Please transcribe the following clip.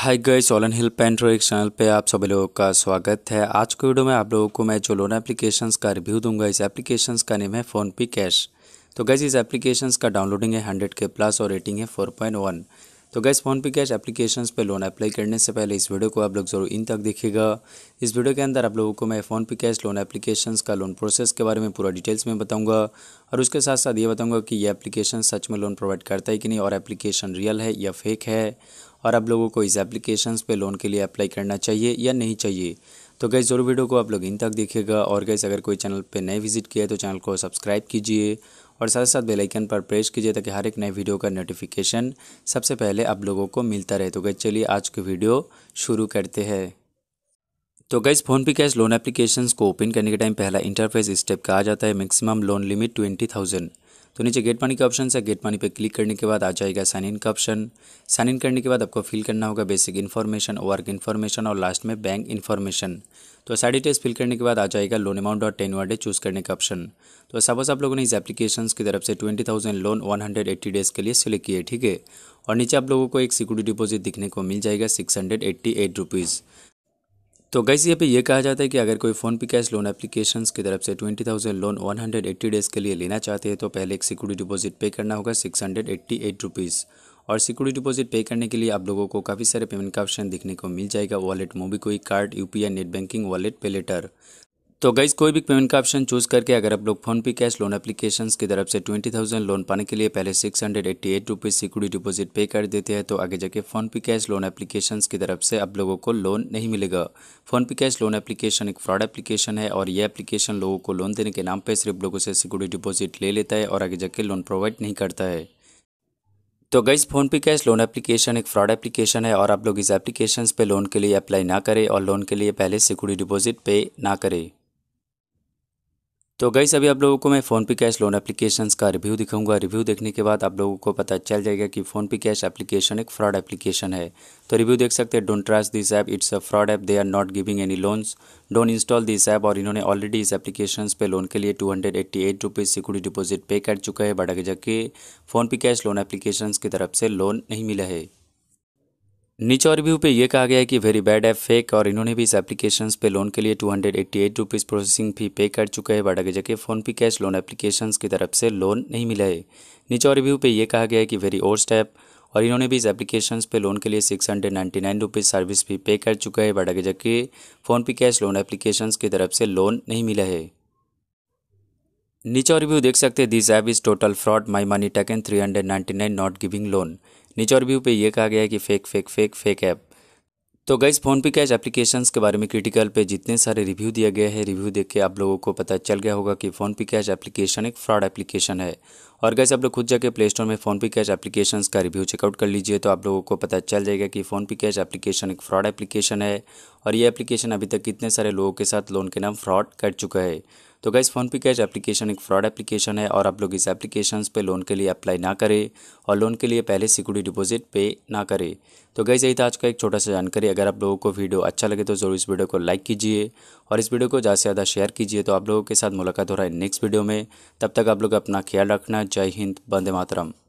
हाय गई सोलन हिल पेंट्रो एक चैनल पे आप सभी लोगों का स्वागत है आज के वीडियो में आप लोगों को मैं जो लोन एप्लीकेशंस का रिव्यू दूंगा इस एप्लीकेशंस का नेम है फ़ोनपे कैश तो गैस इस एप्लीकेशंस का डाउनलोडिंग है हंड्रेड के प्लस और रेटिंग है फोर पॉइंट वन तो गैस फ़ोनपे कैश एप्लीकेशन पर लोन अप्लाई करने से पहले इस वीडियो को आप लोग जरूर इन तक देखिएगा इस वीडियो के अंदर आप लोगों को मैं PhonePe cash loan application का लोन प्रोसेस के बारे में पूरा डिटेल्स में बताऊंगा और उसके साथ साथ ये बताऊंगा कि ये एप्लीकेशन सच में लोन प्रोवाइड करता है कि नहीं और एप्लीकेशन रियल है या फेक है और आप लोगों को इस एप्लीकेशन पर लोन के लिए अप्लाई करना चाहिए या नहीं चाहिए तो गैस जरूर वीडियो को आप लोग इन तक देखिएगा और गैस अगर कोई चैनल पर नए विजिट किया है तो चैनल को सब्सक्राइब कीजिए और साथ साथ बेल आइकन पर प्रेस कीजिए ताकि हर एक नए वीडियो का नोटिफिकेशन सबसे पहले आप लोगों को मिलता रहे तो गैस चलिए आज की वीडियो शुरू करते हैं तो guys PhonePe cash loan applications को ओपन करने के टाइम पहला इंटरफेस स्टेप का आ जाता है maximum loan limit twenty thousand तो नीचे गेट मनी का ऑप्शन है गेट मनी पे क्लिक करने के बाद आ जाएगा साइन इन का ऑप्शन साइन इन करने के बाद आपको फिल करना होगा बेसिक इन्फॉर्मेशन वर्क इन्फॉर्मेशन और लास्ट में बैंक इन्फॉर्मेशन तो सारी आई फिल करने के बाद आ जाएगा लोन अमाउंट और टेन वर्डे चूज़ करने का ऑप्शन तो सपोज आप लोगों ने इस एप्लीकेशन की तरफ से twenty thousand loan one hundred eighty days के लिए सिलेक्ट किए ठीक है और नीचे आप लोगों को एक सिक्योरिटी डिपोजिट दिखने को मिल जाएगा six hundred eighty eight rupees तो गैस यहाँ पे ये कहा जाता है कि अगर कोई phone PhonePe cash loan application की तरफ से twenty thousand loan one hundred eighty days के लिए लेना चाहते हैं तो पहले एक सिक्योरिटी डिपॉजिट पे करना होगा six hundred eighty eight rupees और सिक्योरिटी डिपॉजिट पे करने के लिए आप लोगों को काफ़ी सारे पेमेंट का ऑप्शन देखने को मिल जाएगा वॉलेट मोबी कोई card U P I net banking wallet pay later तो गाइज कोई भी पेमेंट का ऑप्शन चूज करके अगर आप लोग phone PhonePe cash loan applications की तरफ से ट्वेंटी थाउजेंड लोन पाने के लिए पहले six hundred eighty eight rupees security deposit pay कर देते हैं तो आगे जाके phone PhonePe cash loan applications की तरफ से आप लोगों को लोन नहीं मिलेगा PhonePe cash loan application एक फ्रॉड एप्लीकेशन है और ये एप्लीकेशन लोगों को लोन देने के नाम पर सिर्फ लोगों से सिक्योरिटी डिपोजिट ले लेता है और आगे जाके लोन प्रोवाइड नहीं करता है तो PhonePe cash loan application एक फ्रॉड एप्लीकेशन है और आप लोग इस एप्लीकेशन पे लोन के लिए अप्लाई ना करें और लोन के लिए पहले सिक्योरिटी डिपॉजिट पे ना करें तो गई अभी आप लोगों को मैं PhonePe cash loan applications का रिव्यू दिखाऊंगा रिव्यू देखने के बाद आप लोगों को पता चल जाएगा कि फ़ोन पे कैश एप्लीकेशन एक फ्रॉड एप्लीकेशन है तो रिव्यू देख सकते हैं don't trust this app it's a fraud app they are not giving any loans don't install this app और इन्होंने ऑलरेडी इस एप्लीकेशन पे लोन के लिए two hundred eighty eight rupees security deposit pay कर चुका है बड़ा जबकि फ़ोनपे कैश लोन एप्लीकेशन की तरफ से लोन नहीं मिला है नीचे रिव्यू पे ये कहा गया है कि वेरी बैड ऐप फेक और इन्होंने भी इस एप्लीकेशंस पे लोन के लिए two hundred eighty eight rupees processing fee pay कर चुके हैं बडा आगे phone PhonePe cash loan applications की तरफ से लोन नहीं मिला है नीचे रिव्यू पे ये कहा गया है कि वेरी ओस्ट ऐप और इन्होंने भी इस एप्लीकेशंस पे लोन के लिए six hundred ninety nine rupees service fee pay कर चुका है बट के phone PhonePe cash loan applications की तरफ से लोन नहीं मिला है नीचे रिव्यू देख सकते हैं this app is total fraud my money taken three hundred ninety nine not giving loan नीचे और व्यू पे ये कहा गया है कि fake fake fake fake app तो guys PhonePe cash application के बारे में क्रिटिकल पे जितने सारे रिव्यू दिया गया है रिव्यू देख के आप लोगों को पता चल गया होगा कि फ़ोन पे कैश एप्लीकेशन एक फ्रॉड एप्लीकेशन है और गैस आप लोग खुद जाके प्ले स्टोर में फ़ोन पे कैश एप्लीकेशन का रिव्यू चेकआउट कर लीजिए तो आप लोगों को पता चल जाएगा कि फ़ोन पे कैश एप्लीकेशन एक फ्रॉड एप्लीकेशन है और ये एप्लीकेशन अभी तक कितने सारे लोगों के साथ लोन के नाम फ्रॉड कर चुका है तो गाइज़ पे कैश एप्लीकेशन एक फ्रॉड एप्लीकेशन है और आप लोग इस एप्लीकेशन पे लोन के लिए अप्लाई ना करें और लोन के लिए पहले सिक्योरिटी डिपॉजिट पे ना करें तो गाइज़ यही था आज का एक छोटा सा जानकारी अगर आप लोगों को वीडियो अच्छा लगे तो ज़रूर इस वीडियो को लाइक कीजिए और इस वीडियो को ज़्यादा से ज़्यादा शेयर कीजिए तो आप लोगों के साथ मुलाकात हो रहा है नेक्स्ट वीडियो में तब तक आप लोग अपना ख्याल रखना जय हिंद बंदे मातरम